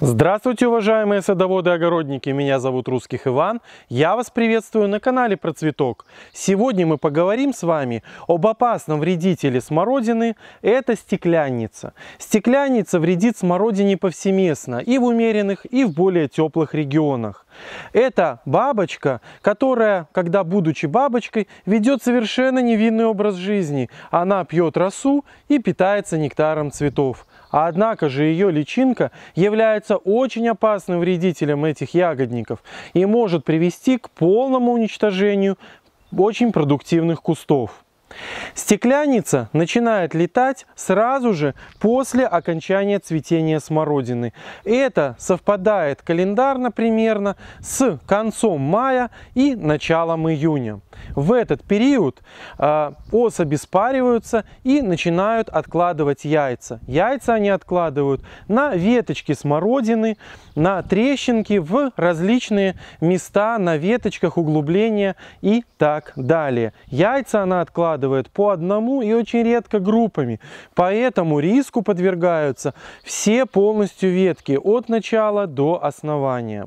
Здравствуйте, уважаемые садоводы и огородники! Меня зовут Русских Иван. Я вас приветствую на канале про цветок. Сегодня мы поговорим с вами об опасном вредителе смородины – это стеклянница. Стеклянница вредит смородине повсеместно и в умеренных, и в более теплых регионах. Это бабочка, которая, когда будучи бабочкой, ведет совершенно невинный образ жизни. Она пьет росу и питается нектаром цветов. А однако же ее личинка является очень опасным вредителем этих ягодников и может привести к полному уничтожению очень продуктивных кустов. Стекляница начинает летать сразу же после окончания цветения смородины. Это совпадает календарно примерно с концом мая и началом июня. В этот период э, особи спариваются и начинают откладывать яйца. Яйца они откладывают на веточки смородины, на трещинки в различные места, на веточках углубления и так далее. Яйца она откладывает выкладывают по одному и очень редко группами. Поэтому риску подвергаются все полностью ветки от начала до основания.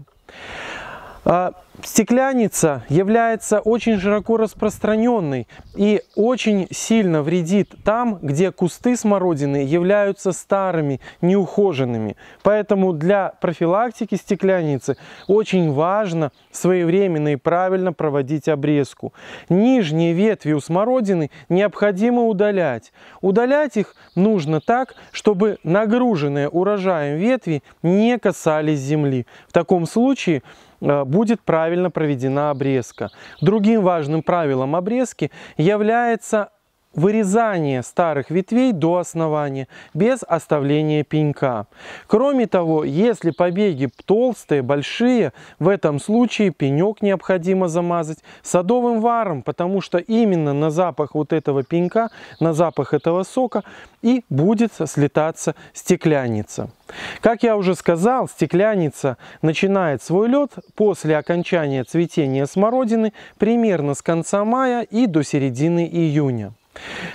А, Стекляница является очень широко распространенной и очень сильно вредит там, где кусты смородины являются старыми, неухоженными. Поэтому для профилактики стеклянницы очень важно своевременно и правильно проводить обрезку. Нижние ветви у смородины необходимо удалять. Удалять их нужно так, чтобы нагруженные урожаем ветви не касались земли. В таком случае Э, будет правильно проведена обрезка. Другим важным правилом обрезки является вырезание старых ветвей до основания, без оставления пенька. Кроме того, если побеги толстые, большие, в этом случае пенек необходимо замазать садовым варом, потому что именно на запах вот этого пенька, на запах этого сока и будет слетаться стеклянница. Как я уже сказал, стеклянница начинает свой лед после окончания цветения смородины примерно с конца мая и до середины июня.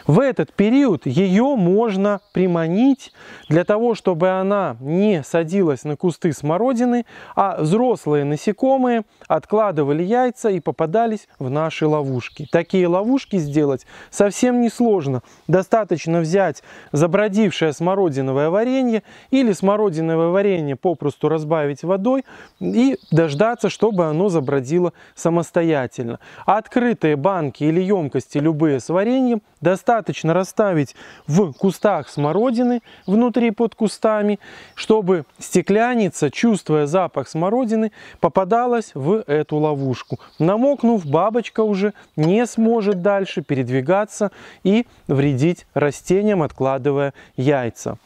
В этот период ее можно приманить для того, чтобы она не садилась на кусты смородины, а взрослые насекомые откладывали яйца и попадались в наши ловушки. Такие ловушки сделать совсем несложно. Достаточно взять забродившее смородиновое варенье или смородиновое варенье попросту разбавить водой и дождаться, чтобы оно забродило самостоятельно. открытые банки или емкости любые с вареньем достаточно достаточно расставить в кустах смородины, внутри под кустами, чтобы стекляница, чувствуя запах смородины, попадалась в эту ловушку. Намокнув, бабочка уже не сможет дальше передвигаться и вредить растениям, откладывая яйца.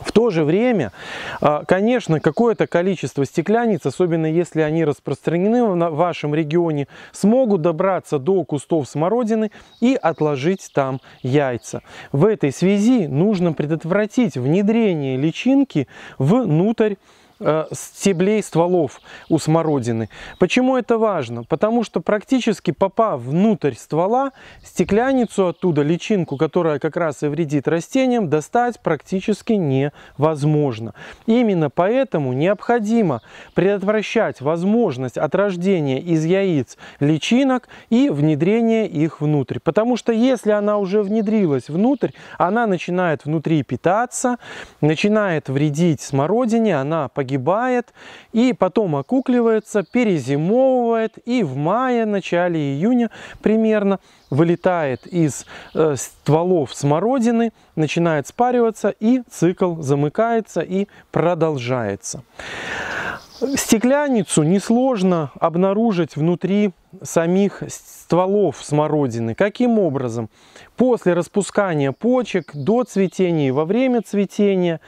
В то же время, а, конечно, какое-то количество стеклянниц, особенно если они распространены в вашем регионе, смогут добраться до кустов смородины и отложить там яйца. В этой связи нужно предотвратить внедрение личинки внутрь Э, стеблей стволов у смородины. Почему это важно? Потому что практически попав внутрь ствола, стекляницу оттуда, личинку, которая как раз и вредит растениям, достать практически невозможно. Именно поэтому необходимо предотвращать возможность от рождения из яиц личинок и внедрения их внутрь. Потому что если она уже внедрилась внутрь, она начинает внутри питаться, начинает вредить смородине, она погибает погибает и потом окукливается, перезимовывает и в мае, начале июня примерно вылетает из э, стволов смородины, начинает спариваться и цикл замыкается и продолжается. Стекляницу несложно обнаружить внутри самих стволов смородины. Каким образом? После распускания почек, до цветения и во время цветения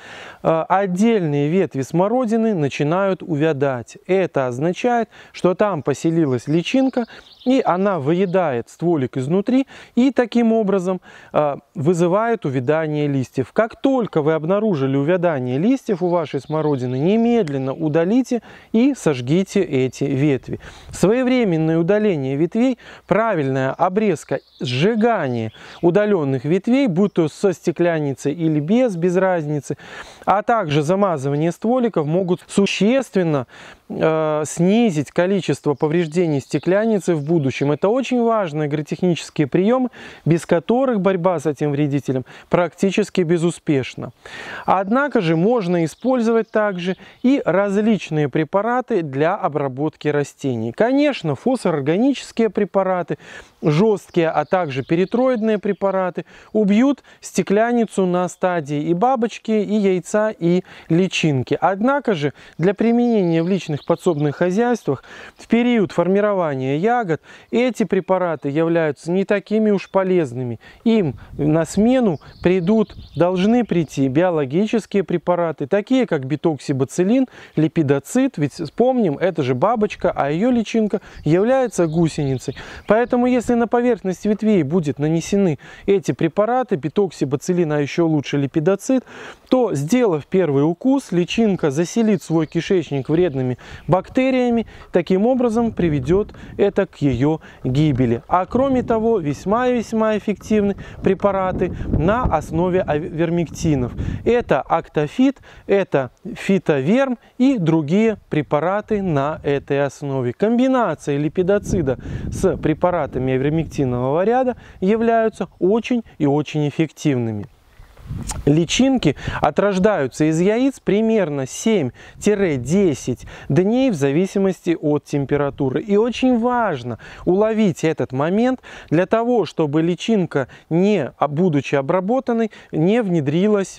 э, отдельные ветви смородины начинают увядать. Это означает, что там поселилась личинка, и она выедает стволик изнутри и таким образом э, вызывает увядание листьев. Как только вы обнаружили увядание листьев у вашей смородины, немедленно удалите и сожгите эти ветви. Своевременное удаление ветвей, правильная обрезка, сжигание удаленных ветвей, будь то со стеклянницей или без, без разницы, а также замазывание стволиков могут существенно э, снизить количество повреждений стеклянницы в будущем. Это очень важный агротехнический прием, без которых борьба с этим вредителем практически безуспешна. Однако же можно использовать также и различные препараты для обработки растений. Конечно, фосфорорганические препараты, жесткие, а также перитроидные препараты убьют стекляницу на стадии и бабочки, и яйца, и личинки. Однако же для применения в личных подсобных хозяйствах в период формирования ягод эти препараты являются не такими уж полезными. Им на смену придут, должны прийти биологические препараты, такие как битоксибацилин, липидоцит. Ведь вспомним, это же бабочка, а ее личинка является гусеницей. Поэтому если на поверхность ветвей будет нанесены эти препараты, битоксибацилин, а еще лучше липидоцит, то, сделав первый укус, личинка заселит свой кишечник вредными бактериями, таким образом приведет это к ее гибели. А кроме того, весьма весьма эффективны препараты на основе а-, вермиктинов. Это актофит, это фитоверм и другие препараты на этой основе. Комбинация липидоцида с препаратами вермиктинового ряда являются очень и очень эффективными личинки отрождаются из яиц примерно 7-10 дней в зависимости от температуры. И очень важно уловить этот момент для того, чтобы личинка, не будучи обработанной, не внедрилась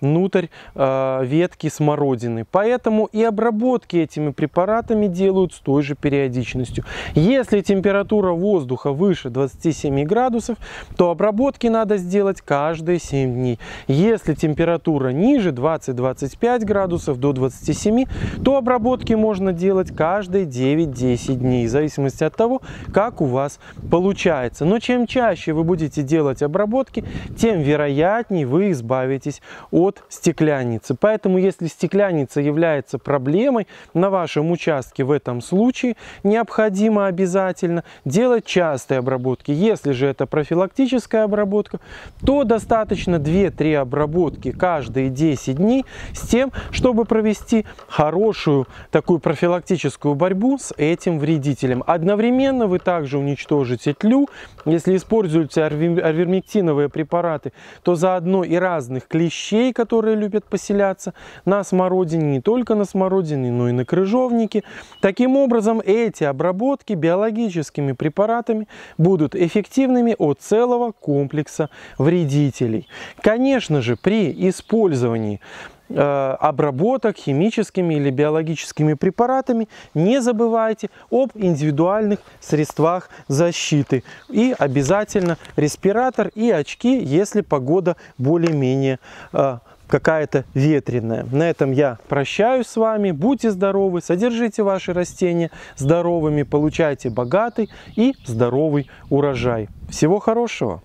внутрь э, ветки смородины. Поэтому и обработки этими препаратами делают с той же периодичностью. Если температура воздуха выше 27 градусов, то обработки надо сделать каждые 7 дней. Если температура ниже 20-25 градусов до 27, то обработки можно делать каждые 9-10 дней, в зависимости от того, как у вас получается. Но чем чаще вы будете делать обработки, тем вероятнее вы избавитесь от стеклянницы. Поэтому, если стеклянница является проблемой на вашем участке в этом случае, необходимо обязательно делать частые обработки. Если же это профилактическая обработка, то достаточно 2 три обработки каждые 10 дней с тем, чтобы провести хорошую такую профилактическую борьбу с этим вредителем. Одновременно вы также уничтожите тлю. Если используете арвермектиновые препараты, то заодно и разных клещей, которые любят поселяться на смородине, не только на смородине, но и на крыжовнике. Таким образом, эти обработки биологическими препаратами будут эффективными от целого комплекса вредителей. Конечно, конечно же, при использовании э, обработок химическими или биологическими препаратами, не забывайте об индивидуальных средствах защиты. И обязательно респиратор и очки, если погода более-менее э, какая-то ветреная. На этом я прощаюсь с вами. Будьте здоровы, содержите ваши растения здоровыми, получайте богатый и здоровый урожай. Всего хорошего!